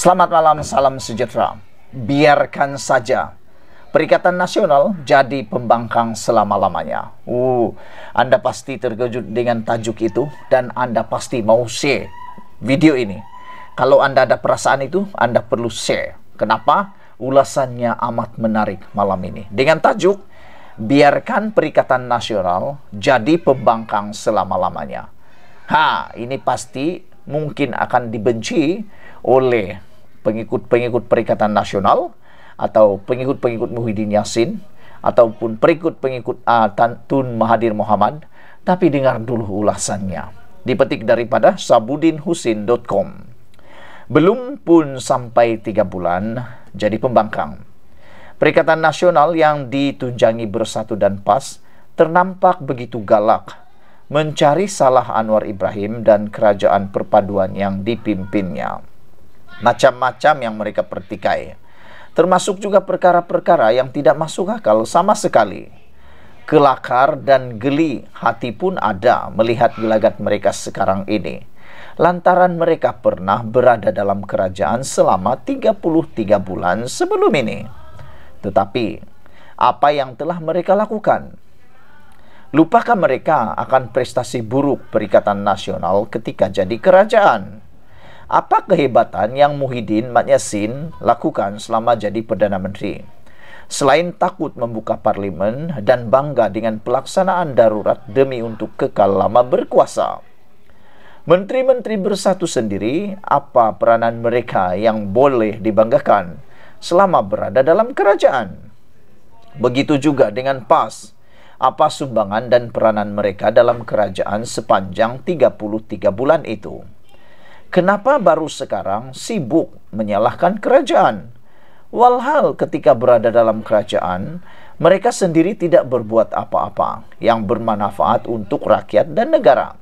Selamat malam, salam sejahtera. Biarkan saja. Perikatan Nasional jadi pembangkang selama-lamanya. Uh, Anda pasti terkejut dengan tajuk itu dan Anda pasti mau share video ini. Kalau Anda ada perasaan itu, Anda perlu share. Kenapa? Ulasannya amat menarik malam ini. Dengan tajuk, biarkan Perikatan Nasional jadi pembangkang selama-lamanya. Ha, ini pasti mungkin akan dibenci oleh pengikut-pengikut Perikatan Nasional atau pengikut-pengikut Muhyiddin Yassin ataupun pengikut-pengikut uh, ah, Tun Mahathir Muhammad tapi dengar dulu ulasannya dipetik daripada sabudinhusin.com belum pun sampai tiga bulan jadi pembangkang Perikatan Nasional yang ditunjangi bersatu dan pas ternampak begitu galak mencari salah Anwar Ibrahim dan kerajaan perpaduan yang dipimpinnya macam-macam yang mereka pertikai. Termasuk juga perkara-perkara yang tidak masuk akal sama sekali. Kelakar dan geli hati pun ada melihat gelagat mereka sekarang ini. Lantaran mereka pernah berada dalam kerajaan selama 33 bulan sebelum ini. Tetapi, apa yang telah mereka lakukan? Lupakah mereka akan prestasi buruk Perikatan Nasional ketika jadi kerajaan? apa kehebatan yang Muhyiddin Mat Yassin lakukan selama jadi Perdana Menteri? Selain takut membuka parlimen dan bangga dengan pelaksanaan darurat demi untuk kekal lama berkuasa. Menteri-menteri bersatu sendiri, apa peranan mereka yang boleh dibanggakan selama berada dalam kerajaan? Begitu juga dengan PAS, apa sumbangan dan peranan mereka dalam kerajaan sepanjang 33 bulan itu? Kenapa baru sekarang sibuk menyalahkan kerajaan? Walhal ketika berada dalam kerajaan, mereka sendiri tidak berbuat apa-apa yang bermanfaat untuk rakyat dan negara.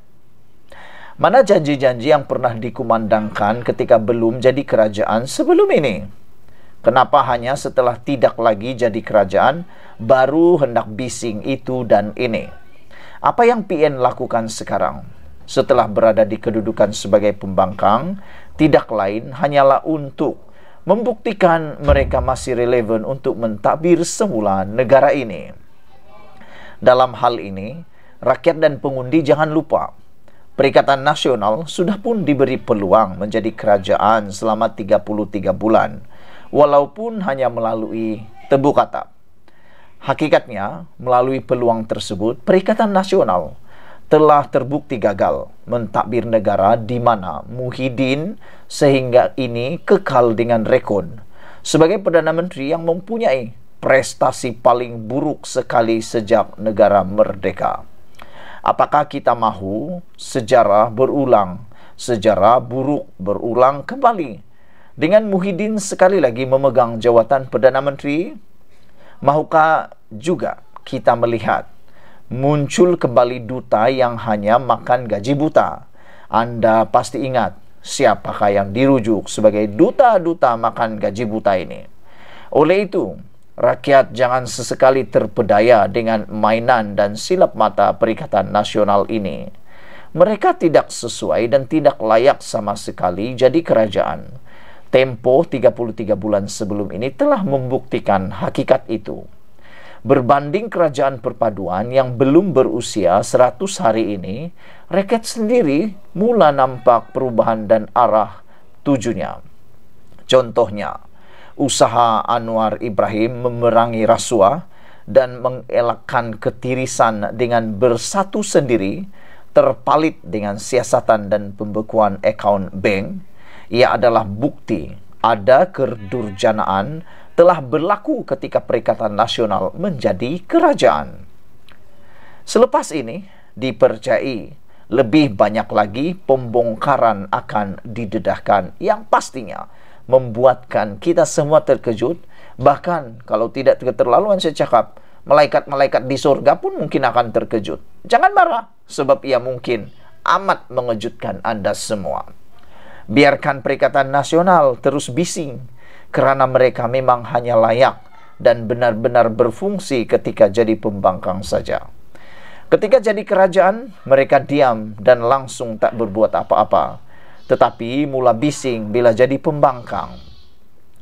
Mana janji-janji yang pernah dikumandangkan ketika belum jadi kerajaan sebelum ini? Kenapa hanya setelah tidak lagi jadi kerajaan, baru hendak bising itu dan ini? Apa yang PN lakukan sekarang? setelah berada di kedudukan sebagai pembangkang tidak lain hanyalah untuk membuktikan mereka masih relevan untuk mentadbir semula negara ini. Dalam hal ini, rakyat dan pengundi jangan lupa Perikatan Nasional sudah pun diberi peluang menjadi kerajaan selama 33 bulan, walaupun hanya melalui tebu kata. Hakikatnya, melalui peluang tersebut, Perikatan Nasional telah terbukti gagal mentadbir negara di mana Muhyiddin sehingga ini kekal dengan rekod sebagai Perdana Menteri yang mempunyai prestasi paling buruk sekali sejak negara merdeka. Apakah kita mahu sejarah berulang, sejarah buruk berulang kembali? Dengan Muhyiddin sekali lagi memegang jawatan Perdana Menteri, mahukah juga kita melihat muncul kembali duta yang hanya makan gaji buta. Anda pasti ingat siapakah yang dirujuk sebagai duta-duta makan gaji buta ini. Oleh itu, rakyat jangan sesekali terpedaya dengan mainan dan silap mata perikatan nasional ini. Mereka tidak sesuai dan tidak layak sama sekali jadi kerajaan. Tempo 33 bulan sebelum ini telah membuktikan hakikat itu. berbanding kerajaan perpaduan yang belum berusia 100 hari ini, reket sendiri mula nampak perubahan dan arah tujuannya. Contohnya, usaha Anwar Ibrahim memerangi rasuah dan mengelakkan ketirisan dengan bersatu sendiri terpalit dengan siasatan dan pembekuan akaun bank ia adalah bukti ada kedurjanaan telah berlaku ketika Perikatan Nasional menjadi kerajaan. Selepas ini, dipercayai lebih banyak lagi pembongkaran akan didedahkan yang pastinya membuatkan kita semua terkejut bahkan kalau tidak keterlaluan saya cakap malaikat-malaikat di surga pun mungkin akan terkejut jangan marah sebab ia mungkin amat mengejutkan Anda semua biarkan perikatan nasional terus bising kerana mereka memang hanya layak dan benar-benar berfungsi ketika jadi pembangkang saja. Ketika jadi kerajaan, mereka diam dan langsung tak berbuat apa-apa. Tetapi mula bising bila jadi pembangkang.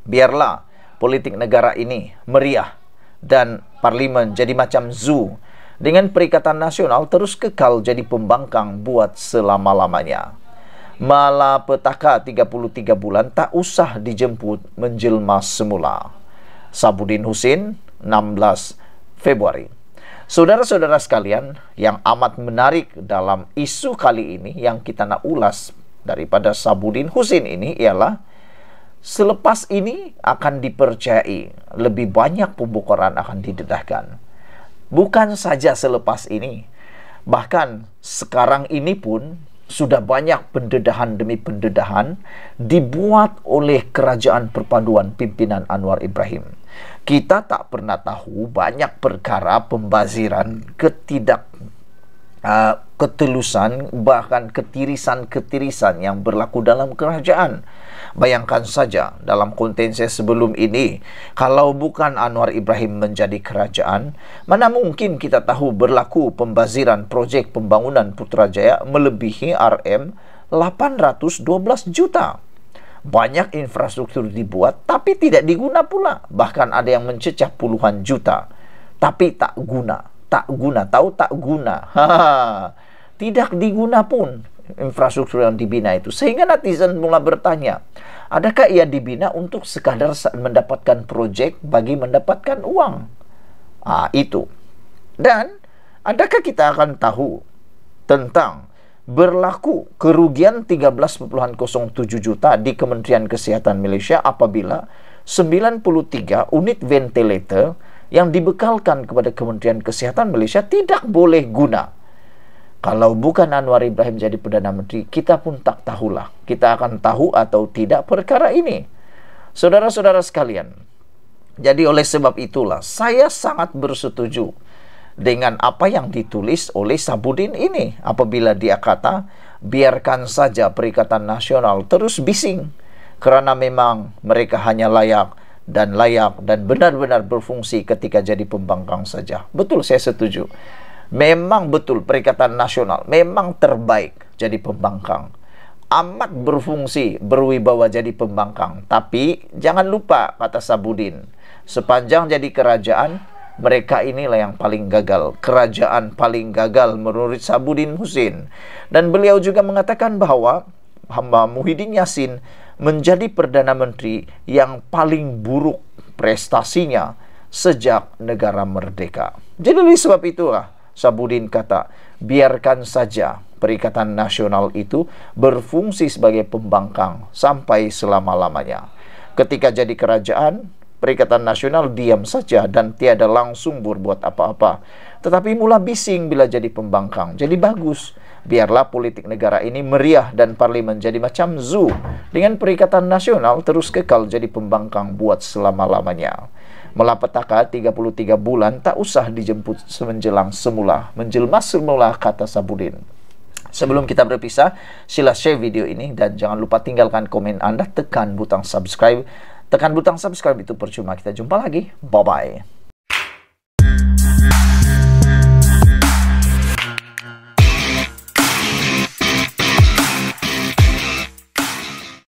Biarlah politik negara ini meriah dan parlimen jadi macam zoo dengan perikatan nasional terus kekal jadi pembangkang buat selama-lamanya. malapetaka 33 bulan tak usah dijemput menjelma semula. Sabudin Husin, 16 Februari. Saudara-saudara sekalian, yang amat menarik dalam isu kali ini yang kita nak ulas daripada Sabudin Husin ini ialah selepas ini akan dipercayai lebih banyak pembukaran akan didedahkan. Bukan saja selepas ini, bahkan sekarang ini pun sudah banyak pendedahan demi pendedahan dibuat oleh kerajaan perpaduan pimpinan Anwar Ibrahim. Kita tak pernah tahu banyak perkara pembaziran ketidak uh, ketulusan, bahkan ketirisan-ketirisan yang berlaku dalam kerajaan. Bayangkan saja dalam konten saya sebelum ini, kalau bukan Anwar Ibrahim menjadi kerajaan, mana mungkin kita tahu berlaku pembaziran proyek pembangunan Putrajaya melebihi RM 812 juta. Banyak infrastruktur dibuat tapi tidak diguna pula. Bahkan ada yang mencecah puluhan juta tapi tak guna tak guna tahu tak guna hahaha tidak diguna pun infrastruktur yang dibina itu. Sehingga netizen mulai bertanya, adakah ia dibina untuk sekadar mendapatkan proyek bagi mendapatkan uang? Ah, itu. Dan adakah kita akan tahu tentang berlaku kerugian 13,07 juta di Kementerian Kesehatan Malaysia apabila 93 unit ventilator yang dibekalkan kepada Kementerian Kesehatan Malaysia tidak boleh guna kalau bukan Anwar Ibrahim jadi Perdana Menteri, kita pun tak tahulah. Kita akan tahu atau tidak perkara ini. Saudara-saudara sekalian, jadi oleh sebab itulah saya sangat bersetuju dengan apa yang ditulis oleh Sabudin ini apabila dia kata biarkan saja Perikatan Nasional terus bising karena memang mereka hanya layak dan layak dan benar-benar berfungsi ketika jadi pembangkang saja. Betul saya setuju. Memang betul Perikatan Nasional memang terbaik jadi pembangkang. Amat berfungsi, berwibawa jadi pembangkang. Tapi jangan lupa kata Sabudin, sepanjang jadi kerajaan, mereka inilah yang paling gagal. Kerajaan paling gagal menurut Sabudin Husin. Dan beliau juga mengatakan bahwa hamba Muhyiddin Yassin menjadi Perdana Menteri yang paling buruk prestasinya sejak negara merdeka. Jadi oleh sebab itulah Sabudin kata, biarkan saja perikatan nasional itu berfungsi sebagai pembangkang sampai selama-lamanya. Ketika jadi kerajaan, Perikatan Nasional diam saja dan tiada langsung berbuat apa-apa. Tetapi mula bising bila jadi pembangkang. Jadi bagus. Biarlah politik negara ini meriah dan parlimen jadi macam zoo. Dengan Perikatan Nasional terus kekal jadi pembangkang buat selama-lamanya melapetaka 33 bulan tak usah dijemput semenjelang semula menjelma semula kata Sabudin Sebelum kita berpisah, sila share video ini dan jangan lupa tinggalkan komen Anda, tekan butang subscribe. Tekan butang subscribe itu percuma. Kita jumpa lagi. Bye-bye.